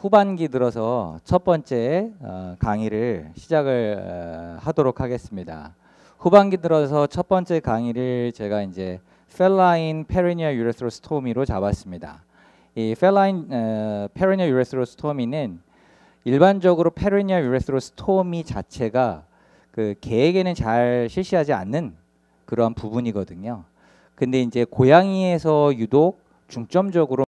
후반기 들어서 첫 번째 어, 강의를 시작을 어, 하도록 하겠습니다. 후반기 들어서 첫 번째 강의를 제가 이제 펠라인 페리니아 유레스로스토미로 잡았습니다. 이 펠라인 페리니아 유레스로스토미는 일반적으로 페리니아 유레스로스토미 자체가 그 개에게는 잘 실시하지 않는 그러 부분이거든요. 근데 이제 고양이에서 유독 중점적으로